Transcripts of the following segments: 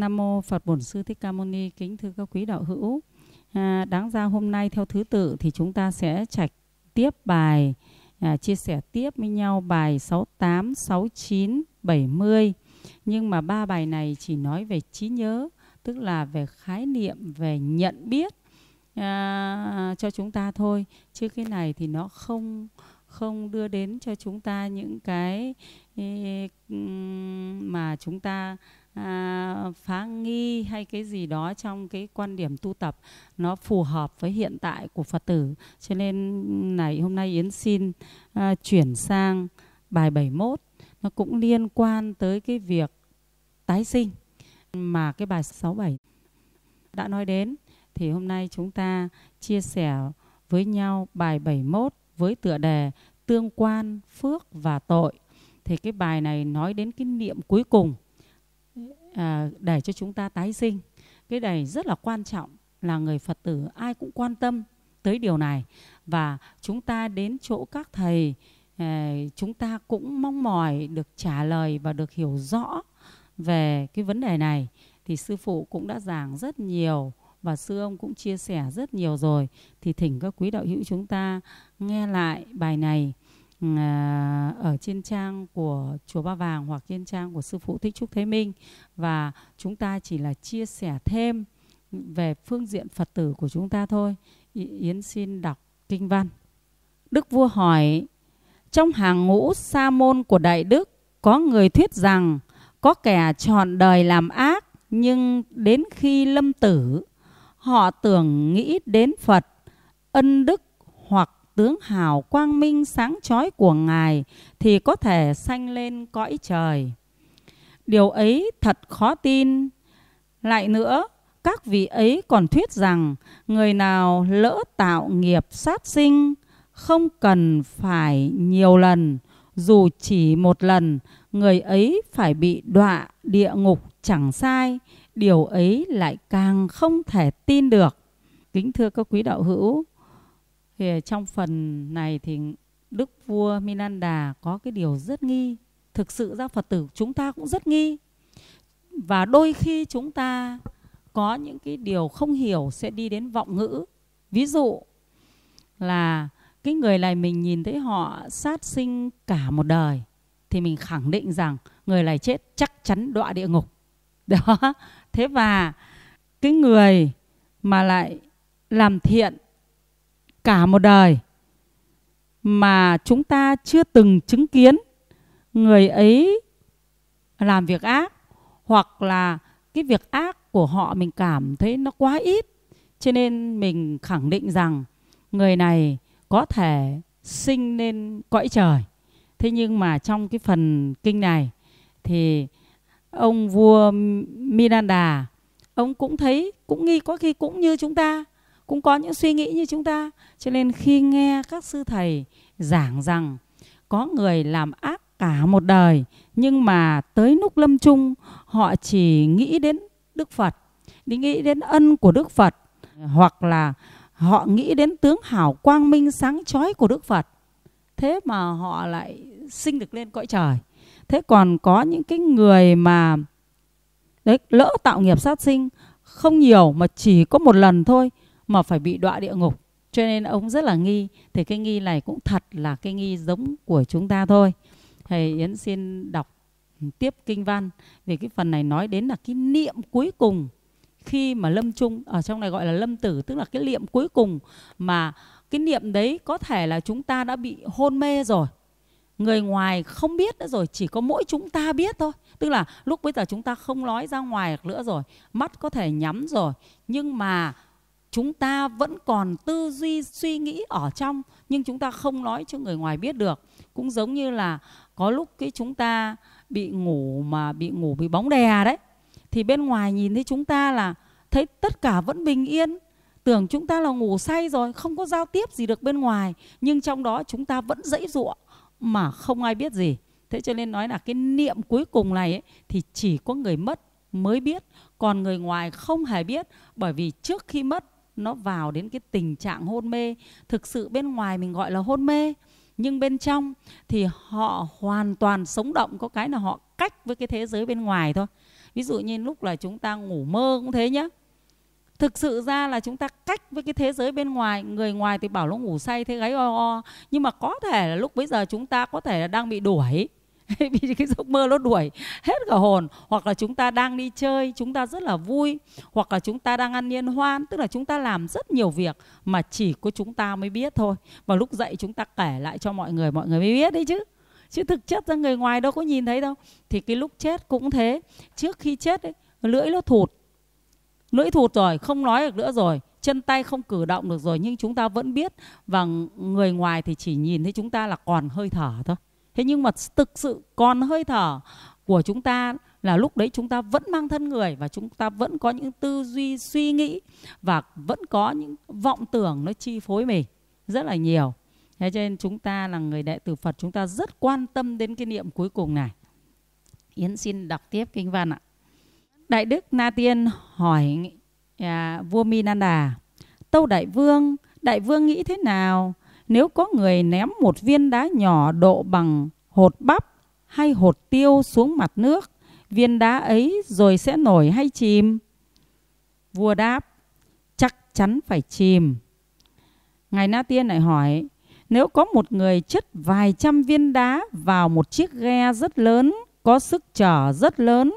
Nam mô Phật Bổn Sư Thích Ca Mâu Ni kính thưa các quý đạo hữu. À, đáng ra hôm nay theo thứ tự thì chúng ta sẽ trạch tiếp bài à, chia sẻ tiếp với nhau bài 68, 69, 70. Nhưng mà ba bài này chỉ nói về trí nhớ, tức là về khái niệm về nhận biết à, cho chúng ta thôi, chứ cái này thì nó không không đưa đến cho chúng ta những cái mà chúng ta à, phá nghi hay cái gì đó trong cái quan điểm tu tập nó phù hợp với hiện tại của Phật tử. Cho nên này hôm nay Yến xin à, chuyển sang bài 71 nó cũng liên quan tới cái việc tái sinh mà cái bài 67 đã nói đến thì hôm nay chúng ta chia sẻ với nhau bài 71 với tựa đề tương quan phước và tội. Thì cái bài này nói đến cái niệm cuối cùng à, để cho chúng ta tái sinh cái này rất là quan trọng là người phật tử ai cũng quan tâm tới điều này và chúng ta đến chỗ các thầy à, chúng ta cũng mong mỏi được trả lời và được hiểu rõ về cái vấn đề này thì sư phụ cũng đã giảng rất nhiều và sư ông cũng chia sẻ rất nhiều rồi thì thỉnh các quý đạo hữu chúng ta nghe lại bài này Ờ, ở trên trang của chùa Ba Vàng hoặc trên trang của sư phụ Thích Trúc Thế Minh và chúng ta chỉ là chia sẻ thêm về phương diện Phật tử của chúng ta thôi. Yến xin đọc kinh văn. Đức vua hỏi: Trong hàng ngũ sa môn của đại đức có người thuyết rằng có kẻ chọn đời làm ác nhưng đến khi lâm tử họ tưởng nghĩ đến Phật ân đức hoặc tướng hào quang minh sáng chói của Ngài thì có thể sanh lên cõi trời. Điều ấy thật khó tin. Lại nữa, các vị ấy còn thuyết rằng người nào lỡ tạo nghiệp sát sinh không cần phải nhiều lần, dù chỉ một lần, người ấy phải bị đọa địa ngục chẳng sai, điều ấy lại càng không thể tin được. Kính thưa các quý đạo hữu, thì trong phần này thì Đức vua Minanda có cái điều rất nghi. Thực sự ra Phật tử chúng ta cũng rất nghi. Và đôi khi chúng ta có những cái điều không hiểu sẽ đi đến vọng ngữ. Ví dụ là cái người này mình nhìn thấy họ sát sinh cả một đời thì mình khẳng định rằng người này chết chắc chắn đọa địa ngục. Đó. Thế và cái người mà lại làm thiện cả một đời mà chúng ta chưa từng chứng kiến người ấy làm việc ác hoặc là cái việc ác của họ mình cảm thấy nó quá ít cho nên mình khẳng định rằng người này có thể sinh nên cõi trời thế nhưng mà trong cái phần kinh này thì ông vua Minanda ông cũng thấy cũng nghi có khi cũng như chúng ta cũng có những suy nghĩ như chúng ta cho nên khi nghe các sư thầy giảng rằng có người làm ác cả một đời nhưng mà tới lúc lâm chung họ chỉ nghĩ đến đức phật đi nghĩ đến ân của đức phật hoặc là họ nghĩ đến tướng hảo quang minh sáng chói của đức phật thế mà họ lại sinh được lên cõi trời thế còn có những cái người mà đấy lỡ tạo nghiệp sát sinh không nhiều mà chỉ có một lần thôi mà phải bị đọa địa ngục cho nên ông rất là nghi thì cái nghi này cũng thật là cái nghi giống của chúng ta thôi thầy yến xin đọc tiếp kinh văn vì cái phần này nói đến là cái niệm cuối cùng khi mà lâm chung ở trong này gọi là lâm tử tức là cái niệm cuối cùng mà cái niệm đấy có thể là chúng ta đã bị hôn mê rồi người ngoài không biết nữa rồi chỉ có mỗi chúng ta biết thôi tức là lúc bây giờ chúng ta không nói ra ngoài nữa rồi mắt có thể nhắm rồi nhưng mà chúng ta vẫn còn tư duy suy nghĩ ở trong nhưng chúng ta không nói cho người ngoài biết được cũng giống như là có lúc cái chúng ta bị ngủ mà bị ngủ bị bóng đè đấy thì bên ngoài nhìn thấy chúng ta là thấy tất cả vẫn bình yên tưởng chúng ta là ngủ say rồi không có giao tiếp gì được bên ngoài nhưng trong đó chúng ta vẫn dãy dụa mà không ai biết gì thế cho nên nói là cái niệm cuối cùng này ấy, thì chỉ có người mất mới biết còn người ngoài không hề biết bởi vì trước khi mất nó vào đến cái tình trạng hôn mê thực sự bên ngoài mình gọi là hôn mê nhưng bên trong thì họ hoàn toàn sống động có cái là họ cách với cái thế giới bên ngoài thôi ví dụ như lúc là chúng ta ngủ mơ cũng thế nhá thực sự ra là chúng ta cách với cái thế giới bên ngoài người ngoài thì bảo nó ngủ say thế gáy o o nhưng mà có thể là lúc bây giờ chúng ta có thể là đang bị đuổi vì cái giấc mơ nó đuổi hết cả hồn hoặc là chúng ta đang đi chơi chúng ta rất là vui hoặc là chúng ta đang ăn niên hoan tức là chúng ta làm rất nhiều việc mà chỉ có chúng ta mới biết thôi và lúc dậy chúng ta kể lại cho mọi người mọi người mới biết đấy chứ chứ thực chất ra người ngoài đâu có nhìn thấy đâu thì cái lúc chết cũng thế trước khi chết ấy, lưỡi nó thụt lưỡi thụt rồi không nói được nữa rồi chân tay không cử động được rồi nhưng chúng ta vẫn biết và người ngoài thì chỉ nhìn thấy chúng ta là còn hơi thở thôi thế nhưng mà thực sự còn hơi thở của chúng ta là lúc đấy chúng ta vẫn mang thân người và chúng ta vẫn có những tư duy suy nghĩ và vẫn có những vọng tưởng nó chi phối mình rất là nhiều thế cho nên chúng ta là người đệ tử phật chúng ta rất quan tâm đến cái niệm cuối cùng này yến xin đọc tiếp kinh văn ạ đại đức na tiên hỏi à, vua minanda tâu đại vương đại vương nghĩ thế nào nếu có người ném một viên đá nhỏ độ bằng hột bắp hay hột tiêu xuống mặt nước, viên đá ấy rồi sẽ nổi hay chìm? Vua đáp, chắc chắn phải chìm. Ngài Na Tiên lại hỏi, nếu có một người chất vài trăm viên đá vào một chiếc ghe rất lớn, có sức trở rất lớn,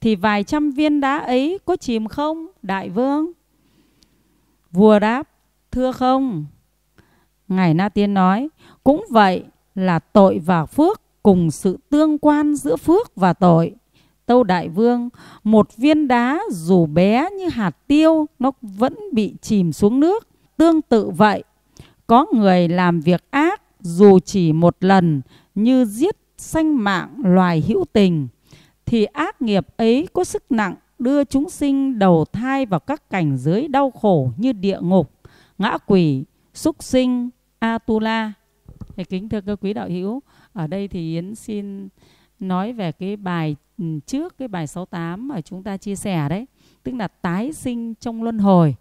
thì vài trăm viên đá ấy có chìm không, đại vương? Vua đáp, thưa không, Ngài Na Tiên nói, cũng vậy là tội và phước cùng sự tương quan giữa phước và tội. Tâu Đại Vương, một viên đá dù bé như hạt tiêu nó vẫn bị chìm xuống nước. Tương tự vậy, có người làm việc ác dù chỉ một lần như giết sanh mạng loài hữu tình thì ác nghiệp ấy có sức nặng đưa chúng sinh đầu thai vào các cảnh giới đau khổ như địa ngục, ngã quỷ, súc sinh, Atula. Thì kính thưa các quý đạo hữu, ở đây thì Yến xin nói về cái bài ừ, trước cái bài 68 mà chúng ta chia sẻ đấy, tức là tái sinh trong luân hồi.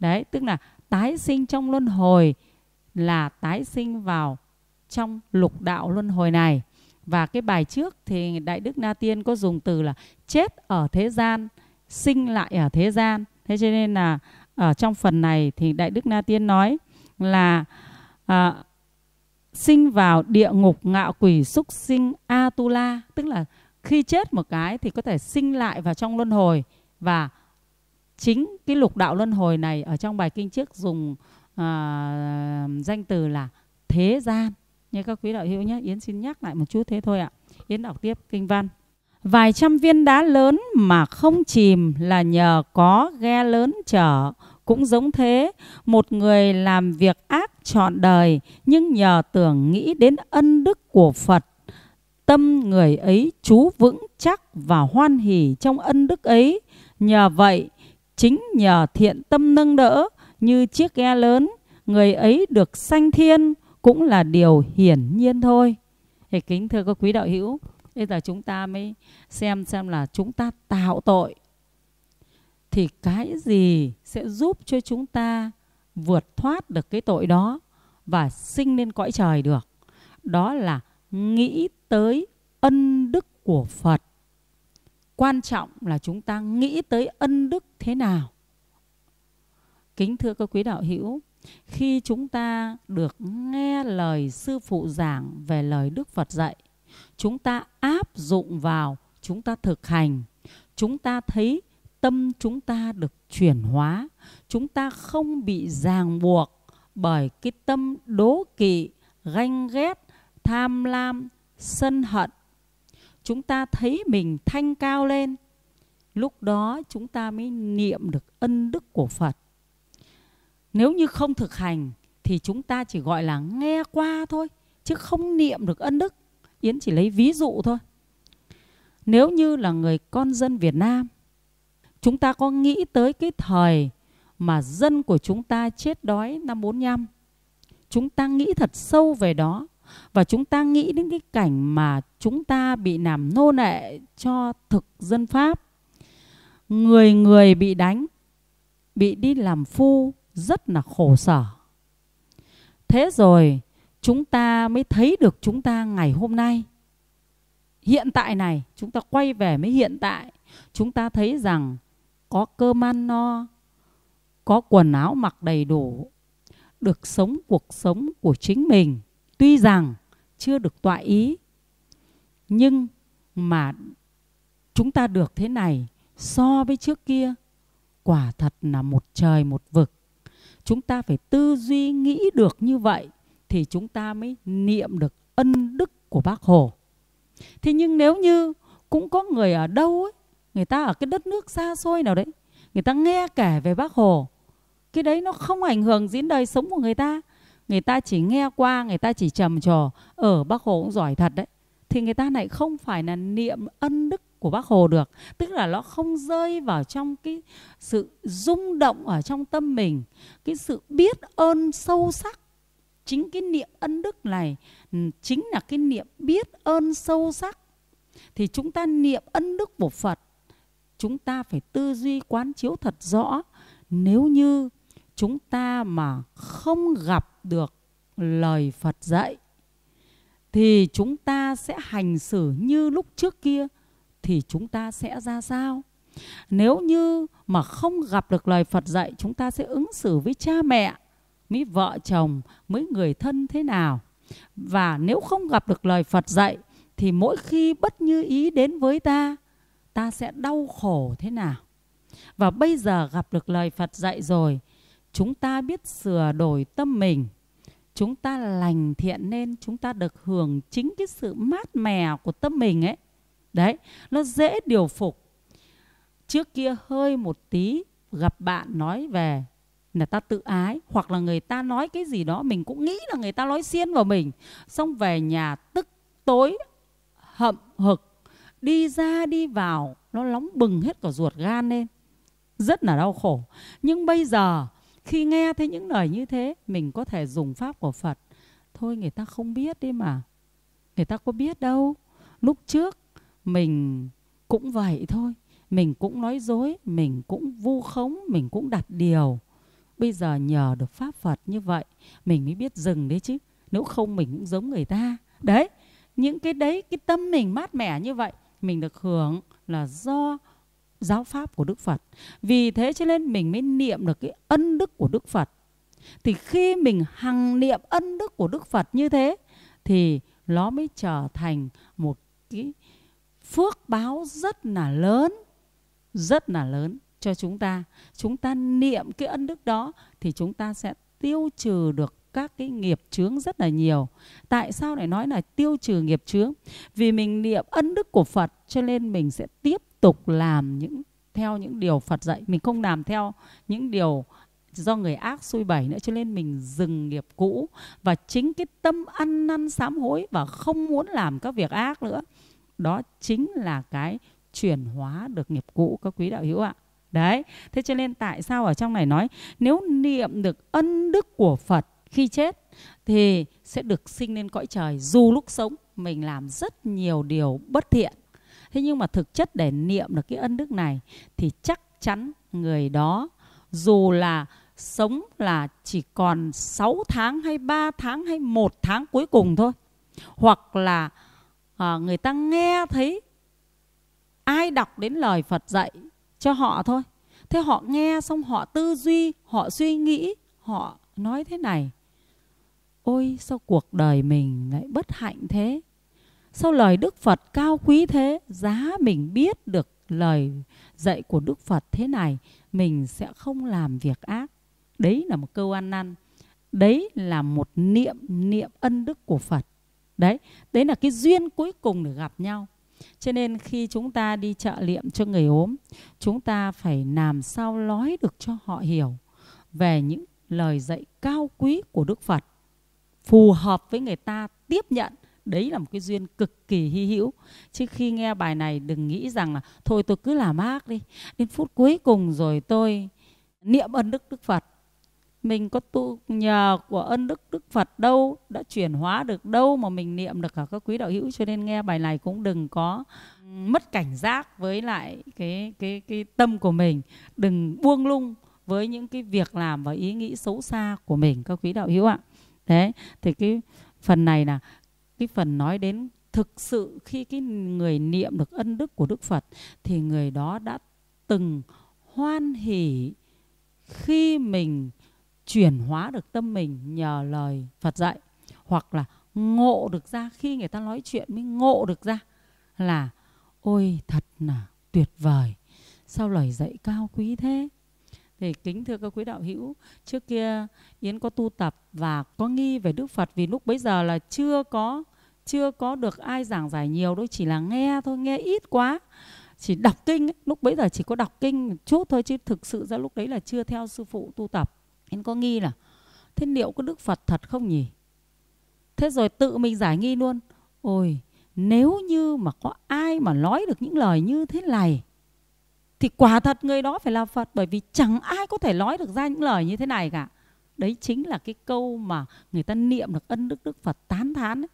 Đấy, tức là tái sinh trong luân hồi là tái sinh vào trong lục đạo luân hồi này. Và cái bài trước thì Đại Đức Na Tiên có dùng từ là chết ở thế gian, sinh lại ở thế gian. Thế cho nên là ở trong phần này thì Đại Đức Na Tiên nói là à, sinh vào địa ngục ngạo quỷ xúc sinh Atula tức là khi chết một cái thì có thể sinh lại vào trong luân hồi và chính cái lục đạo luân hồi này ở trong bài kinh trước dùng à, danh từ là thế gian như các quý đạo hữu nhé Yến xin nhắc lại một chút thế thôi ạ Yến đọc tiếp kinh văn vài trăm viên đá lớn mà không chìm là nhờ có ghe lớn chở cũng giống thế, một người làm việc ác trọn đời nhưng nhờ tưởng nghĩ đến ân đức của Phật, tâm người ấy chú vững chắc và hoan hỉ trong ân đức ấy. Nhờ vậy, chính nhờ thiện tâm nâng đỡ như chiếc ghe lớn, người ấy được sanh thiên cũng là điều hiển nhiên thôi. Thì kính thưa các quý đạo hữu, bây giờ chúng ta mới xem xem là chúng ta tạo tội thì cái gì sẽ giúp cho chúng ta vượt thoát được cái tội đó và sinh lên cõi trời được đó là nghĩ tới ân đức của phật quan trọng là chúng ta nghĩ tới ân đức thế nào kính thưa các quý đạo hữu khi chúng ta được nghe lời sư phụ giảng về lời đức phật dạy chúng ta áp dụng vào chúng ta thực hành chúng ta thấy tâm chúng ta được chuyển hóa chúng ta không bị ràng buộc bởi cái tâm đố kỵ ganh ghét tham lam sân hận chúng ta thấy mình thanh cao lên lúc đó chúng ta mới niệm được ân đức của phật nếu như không thực hành thì chúng ta chỉ gọi là nghe qua thôi chứ không niệm được ân đức yến chỉ lấy ví dụ thôi nếu như là người con dân việt nam Chúng ta có nghĩ tới cái thời mà dân của chúng ta chết đói năm 45. Chúng ta nghĩ thật sâu về đó và chúng ta nghĩ đến cái cảnh mà chúng ta bị làm nô lệ cho thực dân Pháp. Người người bị đánh, bị đi làm phu rất là khổ sở. Thế rồi chúng ta mới thấy được chúng ta ngày hôm nay. Hiện tại này, chúng ta quay về mới hiện tại, chúng ta thấy rằng có cơm ăn no, có quần áo mặc đầy đủ, được sống cuộc sống của chính mình, tuy rằng chưa được tọa ý, nhưng mà chúng ta được thế này so với trước kia quả thật là một trời một vực. Chúng ta phải tư duy nghĩ được như vậy thì chúng ta mới niệm được ân đức của bác Hồ. Thế nhưng nếu như cũng có người ở đâu ấy, người ta ở cái đất nước xa xôi nào đấy người ta nghe kể về bác hồ cái đấy nó không ảnh hưởng đến đời sống của người ta người ta chỉ nghe qua người ta chỉ trầm trồ ở ờ, bác hồ cũng giỏi thật đấy thì người ta lại không phải là niệm ân đức của bác hồ được tức là nó không rơi vào trong cái sự rung động ở trong tâm mình cái sự biết ơn sâu sắc chính cái niệm ân đức này ừ, chính là cái niệm biết ơn sâu sắc thì chúng ta niệm ân đức của phật chúng ta phải tư duy quán chiếu thật rõ nếu như chúng ta mà không gặp được lời phật dạy thì chúng ta sẽ hành xử như lúc trước kia thì chúng ta sẽ ra sao nếu như mà không gặp được lời phật dạy chúng ta sẽ ứng xử với cha mẹ với vợ chồng với người thân thế nào và nếu không gặp được lời phật dạy thì mỗi khi bất như ý đến với ta ta sẽ đau khổ thế nào. Và bây giờ gặp được lời Phật dạy rồi, chúng ta biết sửa đổi tâm mình. Chúng ta lành thiện nên chúng ta được hưởng chính cái sự mát mẻ của tâm mình ấy. Đấy, nó dễ điều phục. Trước kia hơi một tí gặp bạn nói về là ta tự ái hoặc là người ta nói cái gì đó mình cũng nghĩ là người ta nói xiên vào mình xong về nhà tức tối hậm hực đi ra đi vào nó nóng bừng hết cả ruột gan lên rất là đau khổ nhưng bây giờ khi nghe thấy những lời như thế mình có thể dùng pháp của phật thôi người ta không biết đi mà người ta có biết đâu lúc trước mình cũng vậy thôi mình cũng nói dối mình cũng vu khống mình cũng đặt điều bây giờ nhờ được pháp phật như vậy mình mới biết dừng đấy chứ nếu không mình cũng giống người ta đấy những cái đấy cái tâm mình mát mẻ như vậy mình được hưởng là do giáo pháp của Đức Phật. Vì thế cho nên mình mới niệm được cái ân đức của Đức Phật. Thì khi mình hằng niệm ân đức của Đức Phật như thế thì nó mới trở thành một cái phước báo rất là lớn, rất là lớn cho chúng ta. Chúng ta niệm cái ân đức đó thì chúng ta sẽ tiêu trừ được các cái nghiệp chướng rất là nhiều. Tại sao lại nói là tiêu trừ nghiệp chướng? Vì mình niệm ân đức của Phật cho nên mình sẽ tiếp tục làm những theo những điều Phật dạy, mình không làm theo những điều do người ác xui bẩy nữa cho nên mình dừng nghiệp cũ và chính cái tâm ăn năn sám hối và không muốn làm các việc ác nữa. Đó chính là cái chuyển hóa được nghiệp cũ các quý đạo hữu ạ. Đấy, thế cho nên tại sao ở trong này nói nếu niệm được ân đức của Phật khi chết thì sẽ được sinh lên cõi trời dù lúc sống mình làm rất nhiều điều bất thiện thế nhưng mà thực chất để niệm được cái ân đức này thì chắc chắn người đó dù là sống là chỉ còn 6 tháng hay 3 tháng hay 1 tháng cuối cùng thôi hoặc là à, người ta nghe thấy ai đọc đến lời Phật dạy cho họ thôi thế họ nghe xong họ tư duy họ suy nghĩ họ nói thế này ôi sao cuộc đời mình lại bất hạnh thế sao lời đức phật cao quý thế giá mình biết được lời dạy của đức phật thế này mình sẽ không làm việc ác đấy là một câu ăn năn đấy là một niệm niệm ân đức của phật đấy đấy là cái duyên cuối cùng để gặp nhau cho nên khi chúng ta đi trợ niệm cho người ốm chúng ta phải làm sao nói được cho họ hiểu về những lời dạy cao quý của đức phật phù hợp với người ta tiếp nhận đấy là một cái duyên cực kỳ hy hữu chứ khi nghe bài này đừng nghĩ rằng là thôi tôi cứ làm ác đi đến phút cuối cùng rồi tôi niệm ân đức đức phật mình có tu nhờ của ân đức đức phật đâu đã chuyển hóa được đâu mà mình niệm được cả các quý đạo hữu cho nên nghe bài này cũng đừng có mất cảnh giác với lại cái cái cái tâm của mình đừng buông lung với những cái việc làm và ý nghĩ xấu xa của mình các quý đạo hữu ạ đấy thì cái phần này là cái phần nói đến thực sự khi cái người niệm được ân đức của đức phật thì người đó đã từng hoan hỉ khi mình chuyển hóa được tâm mình nhờ lời phật dạy hoặc là ngộ được ra khi người ta nói chuyện mới ngộ được ra là ôi thật là tuyệt vời sao lời dạy cao quý thế thì kính thưa các quý đạo hữu, trước kia Yến có tu tập và có nghi về Đức Phật vì lúc bấy giờ là chưa có chưa có được ai giảng giải nhiều đâu, chỉ là nghe thôi, nghe ít quá. Chỉ đọc kinh, lúc bấy giờ chỉ có đọc kinh một chút thôi chứ thực sự ra lúc đấy là chưa theo sư phụ tu tập. Yến có nghi là thế liệu có Đức Phật thật không nhỉ? Thế rồi tự mình giải nghi luôn. Ôi, nếu như mà có ai mà nói được những lời như thế này thì quả thật người đó phải là phật bởi vì chẳng ai có thể nói được ra những lời như thế này cả đấy chính là cái câu mà người ta niệm được ân đức đức phật tán thán ấy.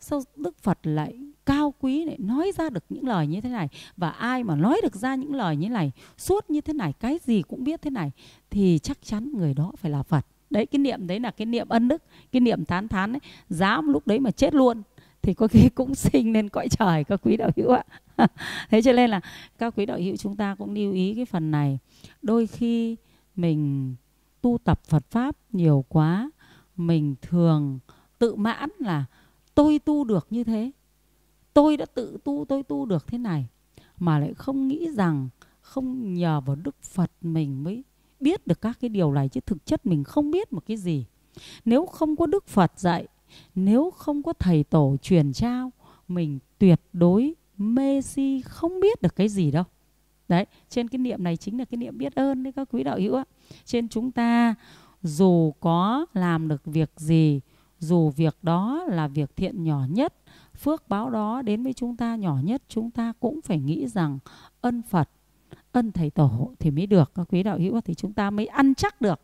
sao đức phật lại cao quý lại nói ra được những lời như thế này và ai mà nói được ra những lời như này suốt như thế này cái gì cũng biết thế này thì chắc chắn người đó phải là phật đấy cái niệm đấy là cái niệm ân đức cái niệm tán thán ấy dám lúc đấy mà chết luôn thì có khi cũng sinh lên cõi trời các quý đạo hữu ạ thế cho nên là các quý đạo hữu chúng ta cũng lưu ý cái phần này đôi khi mình tu tập phật pháp nhiều quá mình thường tự mãn là tôi tu được như thế tôi đã tự tu tôi tu được thế này mà lại không nghĩ rằng không nhờ vào đức phật mình mới biết được các cái điều này chứ thực chất mình không biết một cái gì nếu không có đức phật dạy nếu không có thầy tổ truyền trao mình tuyệt đối Messi không biết được cái gì đâu đấy trên cái niệm này chính là cái niệm biết ơn đấy các quý đạo hữu ạ trên chúng ta dù có làm được việc gì dù việc đó là việc thiện nhỏ nhất phước báo đó đến với chúng ta nhỏ nhất chúng ta cũng phải nghĩ rằng ân phật ân thầy tổ thì mới được các quý đạo hữu thì chúng ta mới ăn chắc được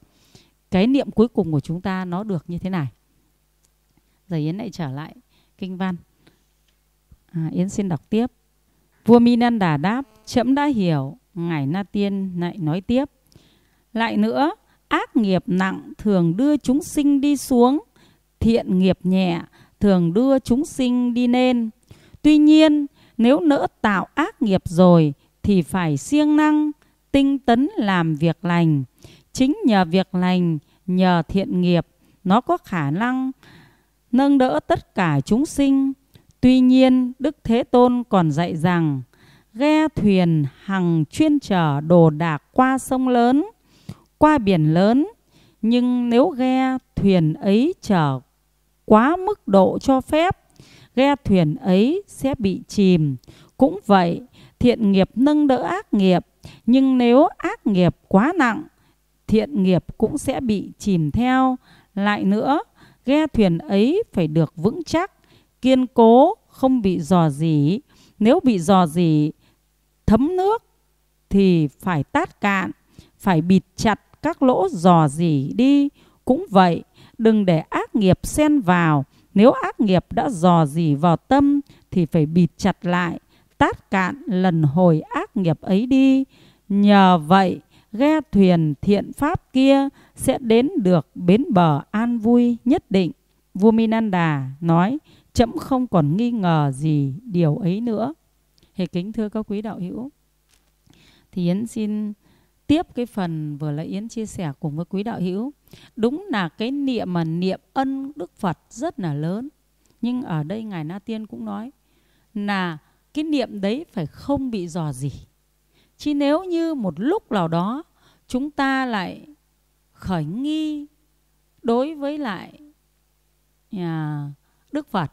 cái niệm cuối cùng của chúng ta nó được như thế này giờ yến lại trở lại kinh văn à, Yến xin đọc tiếp Vua Minan Minanda đáp Chậm đã hiểu Ngài Na Tiên lại nói tiếp Lại nữa Ác nghiệp nặng thường đưa chúng sinh đi xuống Thiện nghiệp nhẹ thường đưa chúng sinh đi lên Tuy nhiên nếu nỡ tạo ác nghiệp rồi Thì phải siêng năng Tinh tấn làm việc lành Chính nhờ việc lành Nhờ thiện nghiệp Nó có khả năng nâng đỡ tất cả chúng sinh Tuy nhiên, Đức Thế Tôn còn dạy rằng ghe thuyền hằng chuyên chở đồ đạc qua sông lớn, qua biển lớn, nhưng nếu ghe thuyền ấy chở quá mức độ cho phép, ghe thuyền ấy sẽ bị chìm. Cũng vậy, thiện nghiệp nâng đỡ ác nghiệp, nhưng nếu ác nghiệp quá nặng, thiện nghiệp cũng sẽ bị chìm theo. Lại nữa, ghe thuyền ấy phải được vững chắc kiên cố, không bị dò dỉ. Nếu bị dò dỉ, thấm nước thì phải tát cạn, phải bịt chặt các lỗ dò dỉ đi. Cũng vậy, đừng để ác nghiệp xen vào. Nếu ác nghiệp đã dò dỉ vào tâm thì phải bịt chặt lại, tát cạn lần hồi ác nghiệp ấy đi. Nhờ vậy, ghe thuyền thiện pháp kia sẽ đến được bến bờ an vui nhất định. Vua Minanda nói, Chậm không còn nghi ngờ gì điều ấy nữa. thì kính thưa các quý đạo hữu. Thì Yến xin tiếp cái phần vừa là Yến chia sẻ cùng với quý đạo hữu. Đúng là cái niệm mà niệm ân Đức Phật rất là lớn. Nhưng ở đây Ngài Na Tiên cũng nói là cái niệm đấy phải không bị dò gì. Chứ nếu như một lúc nào đó chúng ta lại khởi nghi đối với lại nhà Đức Phật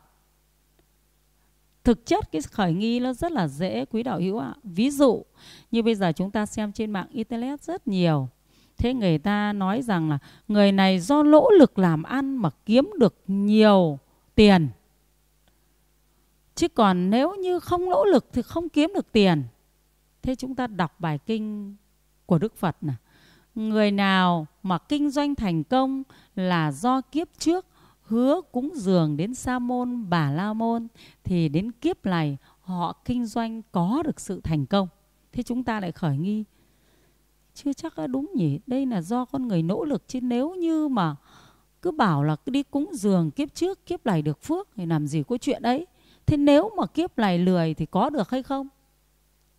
thực chất cái khởi nghi nó rất là dễ quý đạo hữu ạ ví dụ như bây giờ chúng ta xem trên mạng internet rất nhiều thế người ta nói rằng là người này do nỗ lực làm ăn mà kiếm được nhiều tiền chứ còn nếu như không nỗ lực thì không kiếm được tiền thế chúng ta đọc bài kinh của đức phật nè người nào mà kinh doanh thành công là do kiếp trước hứa cúng dường đến sa môn bà la môn thì đến kiếp này họ kinh doanh có được sự thành công thế chúng ta lại khởi nghi chưa chắc đã đúng nhỉ đây là do con người nỗ lực chứ nếu như mà cứ bảo là cứ đi cúng dường kiếp trước kiếp này được phước thì làm gì có chuyện đấy thế nếu mà kiếp này lười thì có được hay không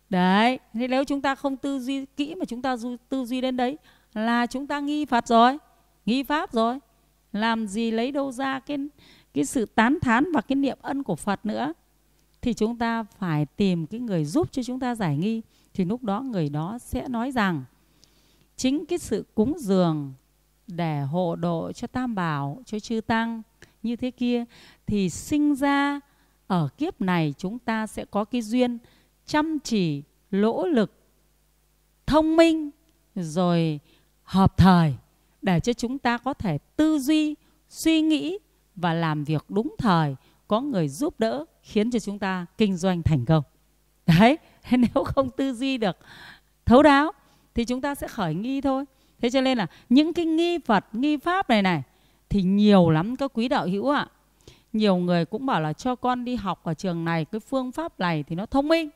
đấy thế nếu chúng ta không tư duy kỹ mà chúng ta tư duy đến đấy là chúng ta nghi phạt rồi nghi pháp rồi làm gì lấy đâu ra cái cái sự tán thán và cái niệm ân của Phật nữa thì chúng ta phải tìm cái người giúp cho chúng ta giải nghi thì lúc đó người đó sẽ nói rằng chính cái sự cúng dường để hộ độ cho tam bảo cho chư tăng như thế kia thì sinh ra ở kiếp này chúng ta sẽ có cái duyên chăm chỉ lỗ lực thông minh rồi hợp thời để cho chúng ta có thể tư duy, suy nghĩ và làm việc đúng thời, có người giúp đỡ khiến cho chúng ta kinh doanh thành công. Đấy, nếu không tư duy được thấu đáo thì chúng ta sẽ khởi nghi thôi. Thế cho nên là những cái nghi Phật, nghi Pháp này này thì nhiều lắm các quý đạo hữu ạ. Nhiều người cũng bảo là cho con đi học ở trường này, cái phương pháp này thì nó thông minh.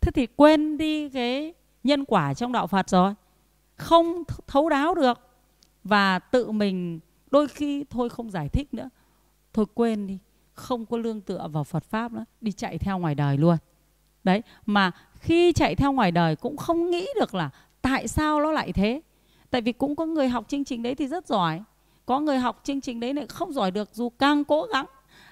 Thế thì quên đi cái nhân quả trong đạo Phật rồi. Không thấu đáo được và tự mình đôi khi thôi không giải thích nữa thôi quên đi không có lương tựa vào Phật pháp nữa đi chạy theo ngoài đời luôn đấy mà khi chạy theo ngoài đời cũng không nghĩ được là tại sao nó lại thế tại vì cũng có người học chương trình đấy thì rất giỏi có người học chương trình đấy lại không giỏi được dù càng cố gắng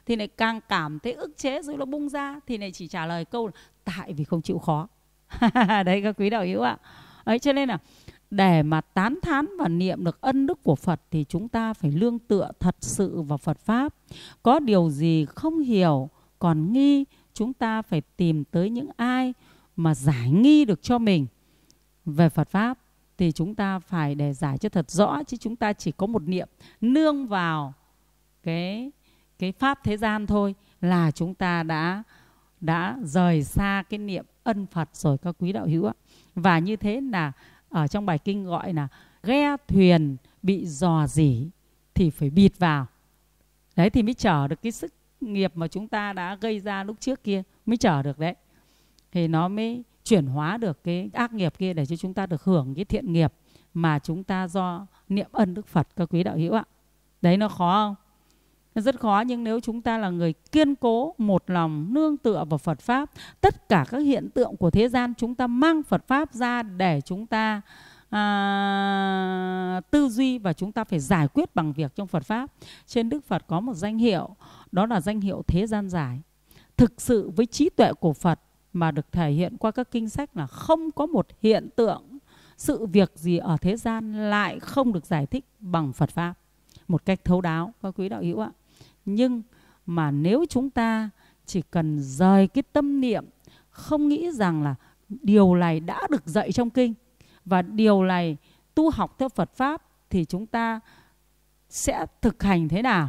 thì lại càng cảm thấy ức chế rồi nó bung ra thì lại chỉ trả lời câu là tại vì không chịu khó đấy các quý đạo hữu ạ ấy cho nên là để mà tán thán và niệm được ân đức của Phật thì chúng ta phải lương tựa thật sự vào Phật pháp. Có điều gì không hiểu còn nghi chúng ta phải tìm tới những ai mà giải nghi được cho mình về Phật pháp thì chúng ta phải để giải cho thật rõ chứ chúng ta chỉ có một niệm nương vào cái cái pháp thế gian thôi là chúng ta đã đã rời xa cái niệm ân Phật rồi các quý đạo hữu ạ. Và như thế là ở trong bài kinh gọi là ghe thuyền bị dò dỉ thì phải bịt vào đấy thì mới chở được cái sức nghiệp mà chúng ta đã gây ra lúc trước kia mới chở được đấy thì nó mới chuyển hóa được cái ác nghiệp kia để cho chúng ta được hưởng cái thiện nghiệp mà chúng ta do niệm ân đức phật các quý đạo hữu ạ đấy nó khó không rất khó nhưng nếu chúng ta là người kiên cố một lòng nương tựa vào Phật pháp tất cả các hiện tượng của thế gian chúng ta mang Phật pháp ra để chúng ta à, tư duy và chúng ta phải giải quyết bằng việc trong Phật pháp trên Đức Phật có một danh hiệu đó là danh hiệu thế gian giải thực sự với trí tuệ của Phật mà được thể hiện qua các kinh sách là không có một hiện tượng sự việc gì ở thế gian lại không được giải thích bằng Phật pháp một cách thấu đáo các quý đạo hữu ạ nhưng mà nếu chúng ta chỉ cần rời cái tâm niệm không nghĩ rằng là điều này đã được dạy trong kinh và điều này tu học theo Phật pháp thì chúng ta sẽ thực hành thế nào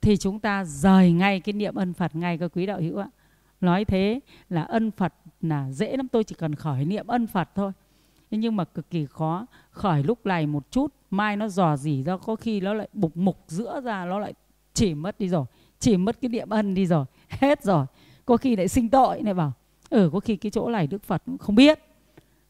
thì chúng ta rời ngay cái niệm ân Phật ngay các quý đạo hữu ạ nói thế là ân Phật là dễ lắm tôi chỉ cần khởi niệm ân Phật thôi nhưng mà cực kỳ khó khởi lúc này một chút mai nó dò dỉ ra có khi nó lại bục mục giữa ra nó lại chỉ mất đi rồi chỉ mất cái niệm ân đi rồi hết rồi có khi lại sinh tội này bảo ở ừ, có khi cái chỗ này đức phật cũng không biết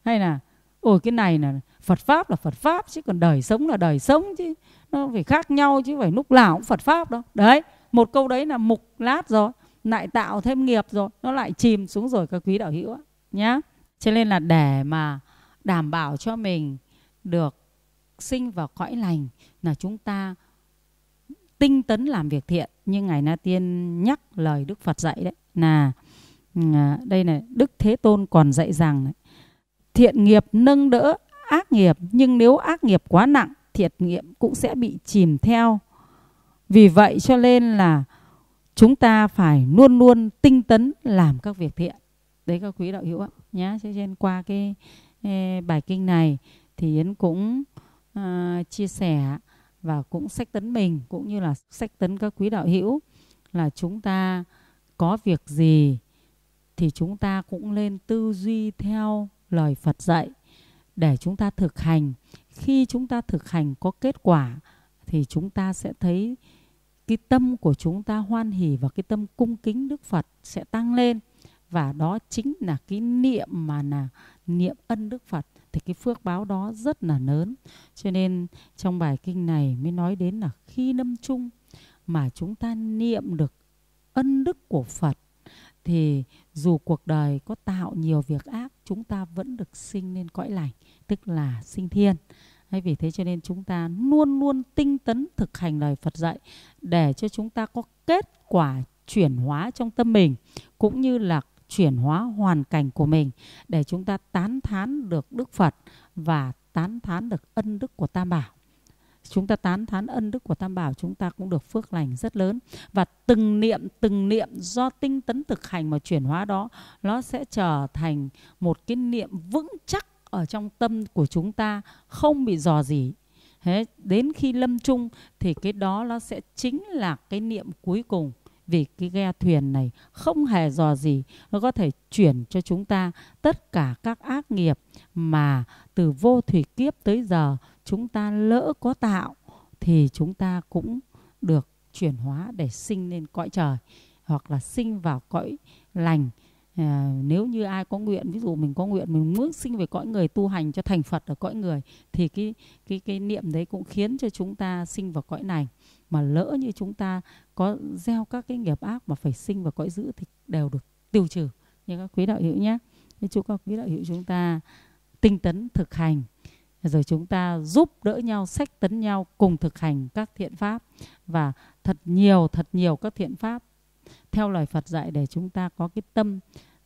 hay là ôi cái này là phật pháp là phật pháp chứ còn đời sống là đời sống chứ nó phải khác nhau chứ phải lúc nào cũng phật pháp đâu đấy một câu đấy là mục lát rồi lại tạo thêm nghiệp rồi nó lại chìm xuống rồi các quý đạo hữu nhá cho nên là để mà đảm bảo cho mình được sinh vào cõi lành là chúng ta tinh tấn làm việc thiện như ngài na tiên nhắc lời đức phật dạy đấy là ừ, à, đây này đức thế tôn còn dạy rằng này, thiện nghiệp nâng đỡ ác nghiệp nhưng nếu ác nghiệp quá nặng thiện nghiệp cũng sẽ bị chìm theo vì vậy cho nên là chúng ta phải luôn luôn tinh tấn làm các việc thiện đấy các quý đạo hữu ạ nhá trên qua cái bài kinh này thì yến cũng uh, chia sẻ và cũng sách tấn mình cũng như là sách tấn các quý đạo hữu là chúng ta có việc gì thì chúng ta cũng nên tư duy theo lời Phật dạy để chúng ta thực hành. Khi chúng ta thực hành có kết quả thì chúng ta sẽ thấy cái tâm của chúng ta hoan hỷ và cái tâm cung kính Đức Phật sẽ tăng lên và đó chính là cái niệm mà là niệm ân Đức Phật thì cái phước báo đó rất là lớn. Cho nên trong bài kinh này mới nói đến là khi lâm chung mà chúng ta niệm được ân đức của Phật thì dù cuộc đời có tạo nhiều việc ác chúng ta vẫn được sinh lên cõi lành tức là sinh thiên hay vì thế cho nên chúng ta luôn luôn tinh tấn thực hành lời Phật dạy để cho chúng ta có kết quả chuyển hóa trong tâm mình cũng như là chuyển hóa hoàn cảnh của mình để chúng ta tán thán được Đức Phật và tán thán được ân đức của Tam Bảo. Chúng ta tán thán ân đức của Tam Bảo chúng ta cũng được phước lành rất lớn và từng niệm từng niệm do tinh tấn thực hành mà chuyển hóa đó nó sẽ trở thành một cái niệm vững chắc ở trong tâm của chúng ta không bị dò gì Thế, đến khi lâm chung thì cái đó nó sẽ chính là cái niệm cuối cùng vì cái ghe thuyền này không hề dò gì nó có thể chuyển cho chúng ta tất cả các ác nghiệp mà từ vô thủy kiếp tới giờ chúng ta lỡ có tạo thì chúng ta cũng được chuyển hóa để sinh lên cõi trời hoặc là sinh vào cõi lành à, nếu như ai có nguyện ví dụ mình có nguyện mình muốn sinh về cõi người tu hành cho thành phật ở cõi người thì cái cái cái niệm đấy cũng khiến cho chúng ta sinh vào cõi này mà lỡ như chúng ta có gieo các cái nghiệp ác mà phải sinh và cõi dữ thì đều được tiêu trừ như các quý đạo hữu nhé nên chúc các quý đạo hữu chúng ta tinh tấn thực hành rồi chúng ta giúp đỡ nhau sách tấn nhau cùng thực hành các thiện pháp và thật nhiều thật nhiều các thiện pháp theo lời Phật dạy để chúng ta có cái tâm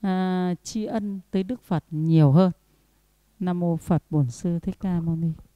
uh, tri ân tới Đức Phật nhiều hơn Nam mô Phật Bổn sư Thích Ca Mâu Ni